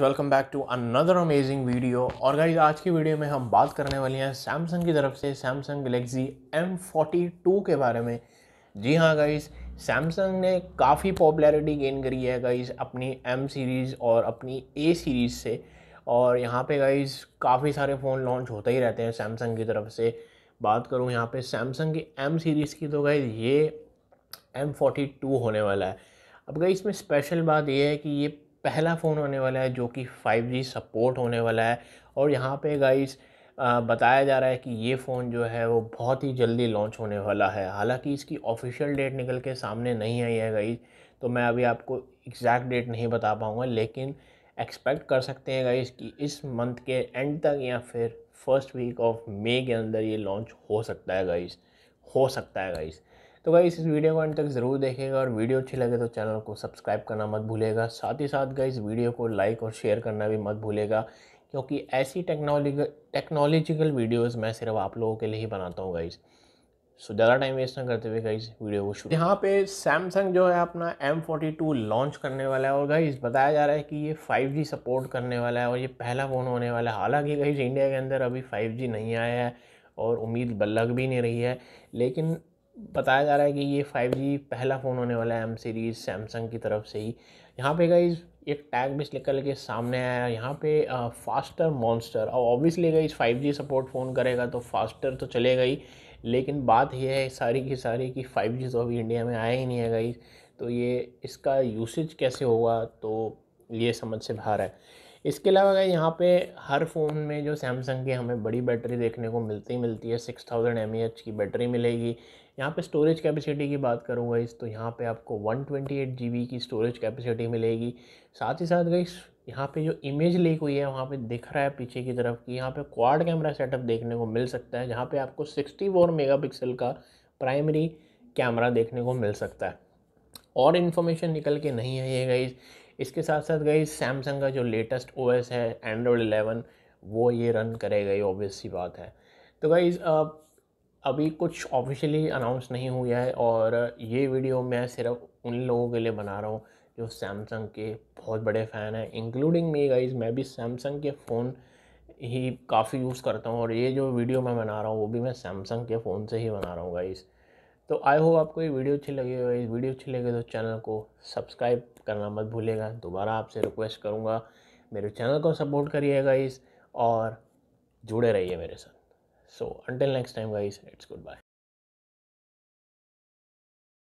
welcome back to another amazing video और guys आज की वीडियो में हम बात करने वाले हैं सैमसंग की तरफ से सैमसंग गलेक्सी M42 के बारे में जी हाँ गाइज सैमसंग ने काफ़ी पॉपुलैरिटी गेन करी है गाइज अपनी M सीरीज़ और अपनी A सीरीज़ से और यहाँ पे गाइज काफ़ी सारे फ़ोन लॉन्च होते ही रहते हैं सैमसंग की तरफ से बात करूँ यहाँ पे सैमसंग की एम सीरीज़ की तो गाइज ये एम होने वाला है अब गई इसमें स्पेशल बात यह है कि ये पहला फ़ोन होने वाला है जो कि 5G सपोर्ट होने वाला है और यहाँ पे गाइस बताया जा रहा है कि ये फ़ोन जो है वो बहुत ही जल्दी लॉन्च होने वाला है हालांकि इसकी ऑफिशियल डेट निकल के सामने नहीं आई है गाइस तो मैं अभी आपको एग्जैक्ट डेट नहीं बता पाऊँगा लेकिन एक्सपेक्ट कर सकते हैं गाइस कि इस मंथ के एंड तक या फिर फर्स्ट वीक ऑफ मे के अंदर ये लॉन्च हो सकता है गाइस हो सकता है गाइज़ तो गाइस इस वीडियो को अंत तक ज़रूर देखेगा और वीडियो अच्छी लगे तो चैनल को सब्सक्राइब करना मत भूलेगा साथ ही साथ गाइस वीडियो को लाइक और शेयर करना भी मत भूलेगा क्योंकि ऐसी टेक्नोलॉजी टेक्नोलॉजिकल वीडियोज़ मैं सिर्फ आप लोगों के लिए ही बनाता हूँ गाइज़ सो ज़्यादा टाइम वेस्ट ना करते हुए गाइज वीडियो को शुरू यहाँ पे सैमसंग जो है अपना M42 लॉन्च करने वाला है और गाइज बताया जा रहा है कि ये 5G सपोर्ट करने वाला है और ये पहला फ़ोन होने वाला है हालांकि गाइज इंडिया के अंदर अभी 5G नहीं आया है और उम्मीद लग भी नहीं रही है लेकिन बताया जा रहा है कि ये 5G पहला फ़ोन होने वाला है एम सीरीज़ सैमसंग की तरफ से ही यहाँ पे गई एक टैग भी निकल के सामने आया यहाँ पे फास्टर मॉन्स्टर और obviously five G support phone करेगा तो फास्टर तो चलेगा ही लेकिन बात यह है सारी की सारी कि जी तो अभी इंडिया में आया ही नहीं है गई तो ये इसका यूसेज कैसे होगा तो ये समझ से बाहर है इसके अलावा यहाँ पे हर फ़ोन में जो सैमसंग की हमें बड़ी बैटरी देखने को मिलती ही मिलती है सिक्स थाउजेंड एम की बैटरी मिलेगी यहाँ पे स्टोरेज कैपेसिटी की बात करूँगा इस तो यहाँ पे आपको one twenty eight G B की स्टोरेज कैपेसिटी मिलेगी साथ ही साथ गई यहाँ पे जो इमेज लीक हुई है वहाँ पे दिख रहा है पीछे की तरफ कि यहाँ पे क्वाड कैमरा सेटअप देखने को मिल सकता है जहाँ पे आपको सिक्सटी फोर मेगापिक्सल का प्राइमरी कैमरा देखने को मिल सकता है और इन्फॉर्मेशन निकल के नहीं आई है गाइज इसके साथ साथ गई सैमसंग का जो लेटेस्ट ओ है एंड्रॉयड एलेवन वो ये रन करेगा ये ऑब्वियस सी बात है तो गाइज़ अब अभी कुछ ऑफिशियली अनाउंस नहीं हुआ है और ये वीडियो मैं सिर्फ उन लोगों के लिए बना रहा हूँ जो सैमसंग के बहुत बड़े फ़ैन हैं इंक्लूडिंग मी गाइज़ मैं भी सैमसंग के फ़ोन ही काफ़ी यूज़ करता हूँ और ये जो वीडियो मैं बना रहा हूँ वो भी मैं सैमसंग के फ़ोन से ही बना रहा हूँ गाइज़ तो आई होप आपको ये वीडियो अच्छी लगी हो इस वीडियो अच्छी लगे तो चैनल को सब्सक्राइब करना मत भूलेगा दोबारा आपसे रिक्वेस्ट करूँगा मेरे चैनल को सपोर्ट करिएगा इस और जुड़े रहिए मेरे साथ so until next time guys it's good bye